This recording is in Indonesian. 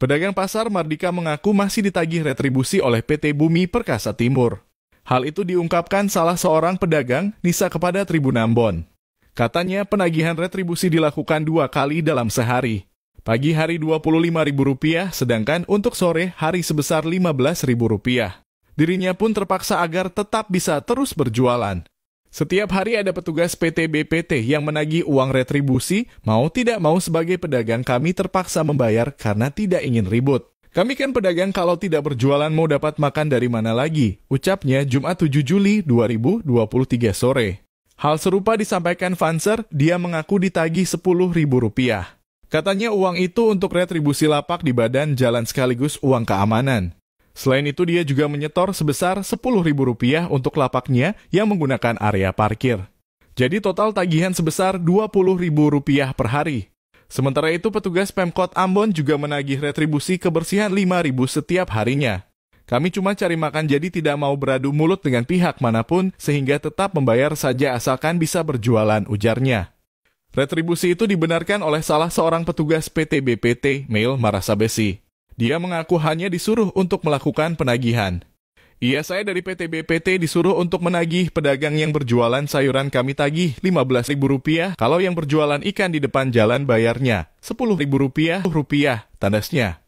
Pedagang pasar Mardika mengaku masih ditagih retribusi oleh PT Bumi Perkasa Timur. Hal itu diungkapkan salah seorang pedagang, Nisa kepada Tribun Ambon. Katanya penagihan retribusi dilakukan dua kali dalam sehari. Pagi hari Rp25.000, sedangkan untuk sore hari sebesar Rp15.000. Dirinya pun terpaksa agar tetap bisa terus berjualan. Setiap hari ada petugas PT BPT yang menagih uang retribusi, mau tidak mau sebagai pedagang kami terpaksa membayar karena tidak ingin ribut. Kami kan pedagang kalau tidak berjualan mau dapat makan dari mana lagi, ucapnya Jumat 7 Juli 2023 sore. Hal serupa disampaikan Fanser, dia mengaku ditagih rp rupiah. Katanya uang itu untuk retribusi lapak di badan jalan sekaligus uang keamanan. Selain itu, dia juga menyetor sebesar Rp10.000 untuk lapaknya yang menggunakan area parkir. Jadi total tagihan sebesar Rp20.000 per hari. Sementara itu, petugas Pemkot Ambon juga menagih retribusi kebersihan Rp5.000 setiap harinya. Kami cuma cari makan jadi tidak mau beradu mulut dengan pihak manapun sehingga tetap membayar saja asalkan bisa berjualan ujarnya. Retribusi itu dibenarkan oleh salah seorang petugas PT BPT, Mail Marasabesi. Dia mengaku hanya disuruh untuk melakukan penagihan. Iya saya dari PT BPT disuruh untuk menagih pedagang yang berjualan sayuran kami tagih Rp15.000 kalau yang berjualan ikan di depan jalan bayarnya Rp10.000 rupiah tandasnya.